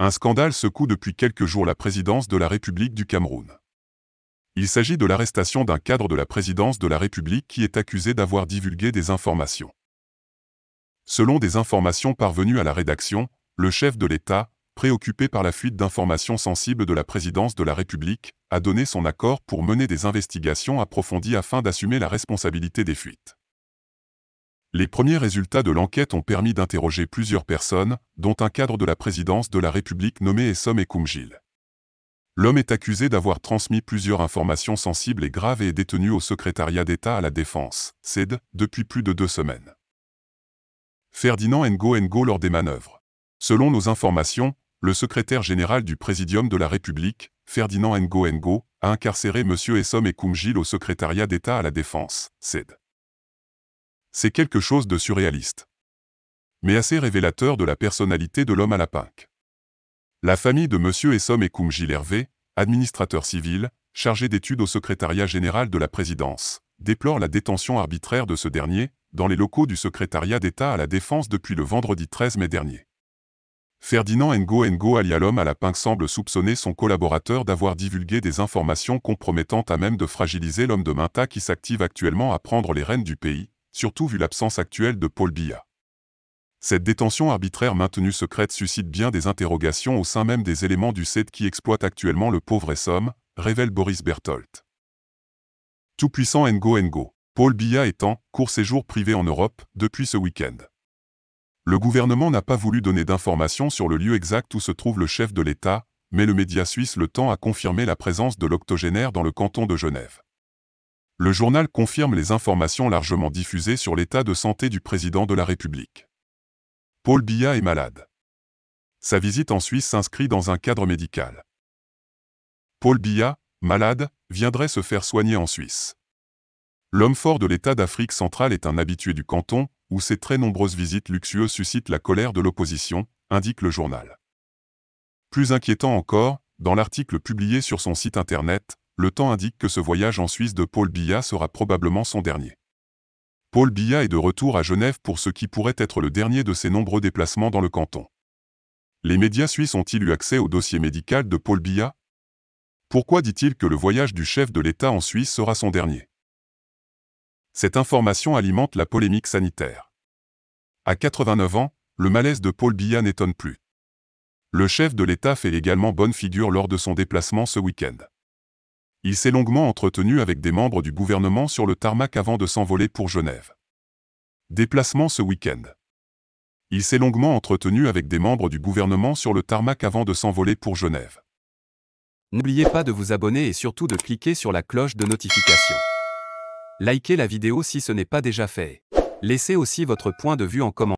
Un scandale secoue depuis quelques jours la présidence de la République du Cameroun. Il s'agit de l'arrestation d'un cadre de la présidence de la République qui est accusé d'avoir divulgué des informations. Selon des informations parvenues à la rédaction, le chef de l'État, préoccupé par la fuite d'informations sensibles de la présidence de la République, a donné son accord pour mener des investigations approfondies afin d'assumer la responsabilité des fuites. Les premiers résultats de l'enquête ont permis d'interroger plusieurs personnes, dont un cadre de la présidence de la République nommé Essom Gil. L'homme est accusé d'avoir transmis plusieurs informations sensibles et graves et est détenu au secrétariat d'État à la Défense, CED, depuis plus de deux semaines. Ferdinand Ngo Ngo lors des manœuvres. Selon nos informations, le secrétaire général du Présidium de la République, Ferdinand Ngo Ngo, a incarcéré M. Essom Ekumjil au secrétariat d'État à la Défense, CED. C'est quelque chose de surréaliste. Mais assez révélateur de la personnalité de l'homme à la pinque. La famille de M. Essom et Koum Hervé, administrateur civil, chargé d'études au secrétariat général de la présidence, déplore la détention arbitraire de ce dernier, dans les locaux du secrétariat d'État à la Défense depuis le vendredi 13 mai dernier. Ferdinand Ngo Ngo Alialom à la pinque semble soupçonner son collaborateur d'avoir divulgué des informations compromettantes à même de fragiliser l'homme de Minta qui s'active actuellement à prendre les rênes du pays, surtout vu l'absence actuelle de Paul Biya. Cette détention arbitraire maintenue secrète suscite bien des interrogations au sein même des éléments du CED qui exploitent actuellement le pauvre Essom, révèle Boris Bertolt. Tout-puissant Ngo Ngo, Paul Biya étant court séjour privé en Europe depuis ce week-end. Le gouvernement n'a pas voulu donner d'informations sur le lieu exact où se trouve le chef de l'État, mais le média suisse Le Temps a confirmé la présence de l'octogénaire dans le canton de Genève. Le journal confirme les informations largement diffusées sur l'état de santé du président de la République. Paul Biya est malade. Sa visite en Suisse s'inscrit dans un cadre médical. Paul Biya, malade, viendrait se faire soigner en Suisse. L'homme fort de l'État d'Afrique centrale est un habitué du canton, où ses très nombreuses visites luxueuses suscitent la colère de l'opposition, indique le journal. Plus inquiétant encore, dans l'article publié sur son site internet, le temps indique que ce voyage en Suisse de Paul Biya sera probablement son dernier. Paul Biya est de retour à Genève pour ce qui pourrait être le dernier de ses nombreux déplacements dans le canton. Les médias suisses ont-ils eu accès au dossier médical de Paul Biya Pourquoi dit-il que le voyage du chef de l'État en Suisse sera son dernier Cette information alimente la polémique sanitaire. À 89 ans, le malaise de Paul Biya n'étonne plus. Le chef de l'État fait également bonne figure lors de son déplacement ce week-end. Il s'est longuement entretenu avec des membres du gouvernement sur le tarmac avant de s'envoler pour Genève. Déplacement ce week-end. Il s'est longuement entretenu avec des membres du gouvernement sur le tarmac avant de s'envoler pour Genève. N'oubliez pas de vous abonner et surtout de cliquer sur la cloche de notification. Likez la vidéo si ce n'est pas déjà fait. Laissez aussi votre point de vue en commentaire.